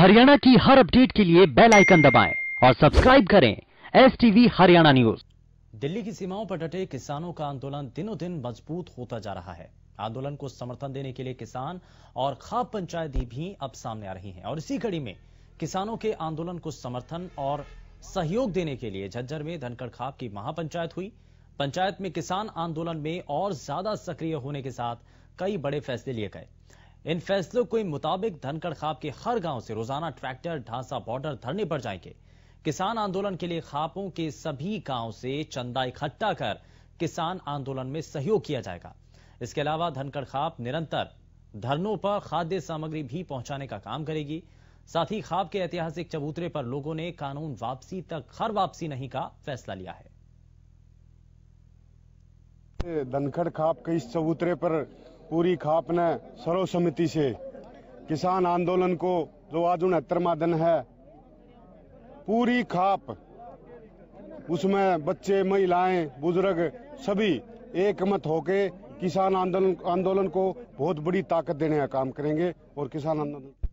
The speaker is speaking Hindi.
हरियाणा की हर अपडेट के लिए बेल आइकन दबाएं और सब्सक्राइब करें S TV Haryana news Delhi की सीमाओं पर डटे किसानों का आंदोलन दिनों दिन मजबूत होता जा रहा है आंदोलन को समर्थन देने के लिए किसान और खाप पंचायती भी अब सामने आ रही हैं और इसी कड़ी में किसानों के आंदोलन को समर्थन और सहयोग देने के लिए झज्जर में धनखड़ खाप की महापंचायत हुई पंचायत में किसान आंदोलन में और ज्यादा सक्रिय होने के साथ कई बड़े फैसले लिए गए इन फैसलों के मुताबिक धनखड़ खाप के हर गांव से रोजाना ट्रैक्टर ढांसा बॉर्डर धरने पर जाएंगे किसान आंदोलन के लिए खापों के सभी गांव से चंदा इकट्ठा कर किसान आंदोलन में सहयोग किया जाएगा इसके अलावा धनखड़ खाप निरंतर धरनों पर खाद्य सामग्री भी पहुंचाने का काम करेगी साथ ही खाप के ऐतिहासिक चबूतरे पर लोगों ने कानून वापसी तक हर वापसी नहीं का फैसला लिया है धनखड़ खाप के इस चबूतरे पर पूरी खाप ने सर्व समिति से किसान आंदोलन को जो आज उनहत्तरवा दिन है पूरी खाप उसमें बच्चे महिलाएं बुजुर्ग सभी एक मत होके किसान आंदोलन आंदोलन को बहुत बड़ी ताकत देने का काम करेंगे और किसान आंदोलन